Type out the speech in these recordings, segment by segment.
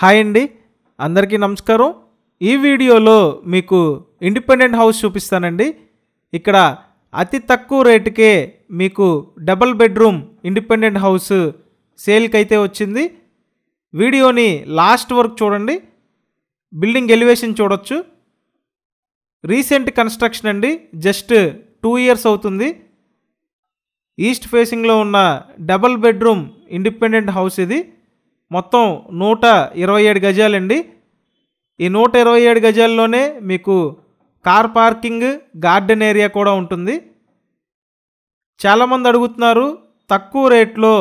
hi అండి అందరికీ నమస్కారం ఈ వీడియోలో మీకు ఇండిపెండెంట్ హౌస్ చూపిస్తానండి ఇక్కడ అతి తక్కువ రేటుకే మీకు డబల్ బెడ్రూమ్ ఇండిపెండెంట్ హౌస్ సేల్కి అయితే వచ్చింది వీడియోని లాస్ట్ వర్క్ చూడండి బిల్డింగ్ ఎలివేషన్ చూడొచ్చు రీసెంట్ కన్స్ట్రక్షన్ అండి జస్ట్ టూ ఇయర్స్ అవుతుంది ఈస్ట్ ఫేసింగ్లో ఉన్న డబల్ బెడ్రూమ్ ఇండిపెండెంట్ హౌస్ ఇది మొత్తం నూట ఇరవై ఏడు గజాలండి ఈ నూట ఇరవై ఏడు గజాల్లోనే మీకు కార్ పార్కింగ్ గార్డెన్ ఏరియా కూడా ఉంటుంది చాలామంది అడుగుతున్నారు తక్కువ రేట్లో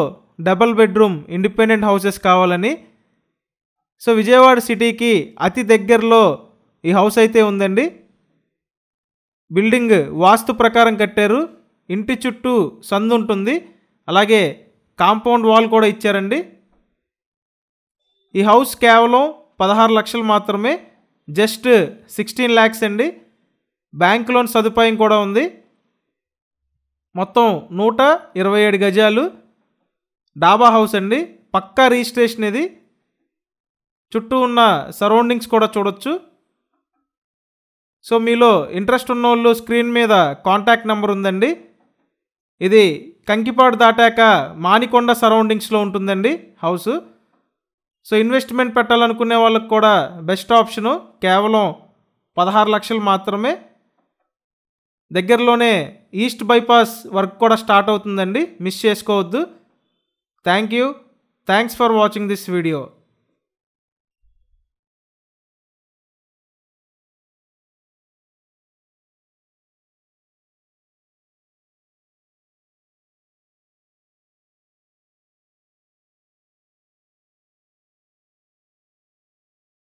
డబల్ బెడ్రూమ్ ఇండిపెండెంట్ హౌసెస్ కావాలని సో విజయవాడ సిటీకి అతి దగ్గరలో ఈ హౌస్ అయితే ఉందండి బిల్డింగ్ వాస్తు ప్రకారం కట్టారు ఇంటి చుట్టూ సందు ఉంటుంది అలాగే కాంపౌండ్ వాల్ కూడా ఇచ్చారండి ఈ హౌస్ కేవలం పదహారు లక్షలు మాత్రమే జస్ట్ సిక్స్టీన్ ల్యాక్స్ అండి బ్యాంక్ లోన్ సదుపాయం కూడా ఉంది మొత్తం నూట ఇరవై ఏడు గజాలు డాబా హౌస్ అండి పక్కా రిజిస్ట్రేషన్ ఇది చుట్టూ ఉన్న సరౌండింగ్స్ కూడా చూడొచ్చు సో మీలో ఇంట్రెస్ట్ ఉన్న వాళ్ళు స్క్రీన్ మీద కాంటాక్ట్ నెంబర్ ఉందండి ఇది కంకిపాడు దాటాక మానికొండ సరౌండింగ్స్లో ఉంటుందండి హౌసు సో ఇన్వెస్ట్మెంట్ పెట్టాలనుకునే వాళ్ళకి కూడా బెస్ట్ ఆప్షను కేవలం పదహారు లక్షలు మాత్రమే దగ్గరలోనే ఈస్ట్ బైపాస్ వర్క్ కూడా స్టార్ట్ అవుతుందండి మిస్ చేసుకోవద్దు thank you thanks for watching this video